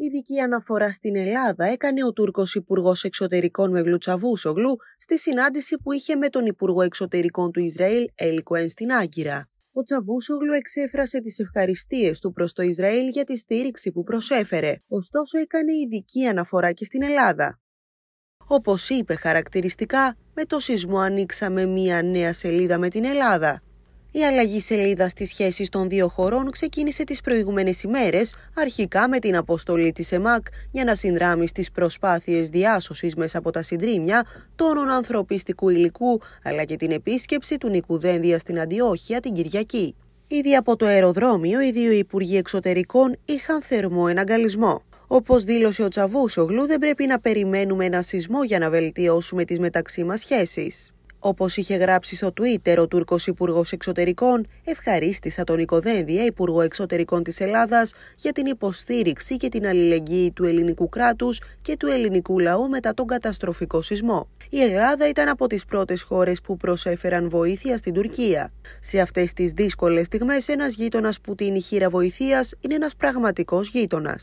Ειδική αναφορά στην Ελλάδα έκανε ο Τούρκος Υπουργός Εξωτερικών Τσαβούσογλου στη συνάντηση που είχε με τον Υπουργό Εξωτερικών του Ισραήλ, Έλικο στην Άγκυρα. Ο Τσαβούσογλου εξέφρασε τις ευχαριστίες του προς το Ισραήλ για τη στήριξη που προσέφερε, ωστόσο έκανε ειδική αναφορά και στην Ελλάδα. Όπως είπε χαρακτηριστικά, με το σεισμό ανοίξαμε μία νέα σελίδα με την Ελλάδα. Η αλλαγή σελίδας στι σχέσει των δύο χωρών ξεκίνησε τις προηγούμενες ημέρες, αρχικά με την αποστολή της ΕΜΑΚ για να συνδράμει στις προσπάθειες διάσωσης μέσα από τα συντρίμια τόνων ανθρωπιστικού υλικού, αλλά και την επίσκεψη του Νικουδένδια στην Αντιόχεια την Κυριακή. Ήδη από το αεροδρόμιο, οι δύο Υπουργοί Εξωτερικών είχαν θερμό εναγκαλισμό. Όπως δήλωσε ο Τσαβούσογλου, δεν πρέπει να περιμένουμε ένα σεισμό για να βελτιώσουμε τις μεταξύ μας σχέσεις. Όπως είχε γράψει στο Twitter ο Τούρκος Υπουργός Εξωτερικών, ευχαρίστησα τον Οικοδένδια, Υπουργό Εξωτερικών της Ελλάδας, για την υποστήριξη και την αλληλεγγύη του ελληνικού κράτους και του ελληνικού λαού μετά τον καταστροφικό σεισμό. Η Ελλάδα ήταν από τις πρώτες χώρες που προσέφεραν βοήθεια στην Τουρκία. Σε αυτές τις δύσκολες στιγμές, ένας γείτονας που την χείρα βοηθείας είναι ένας πραγματικός γείτονας.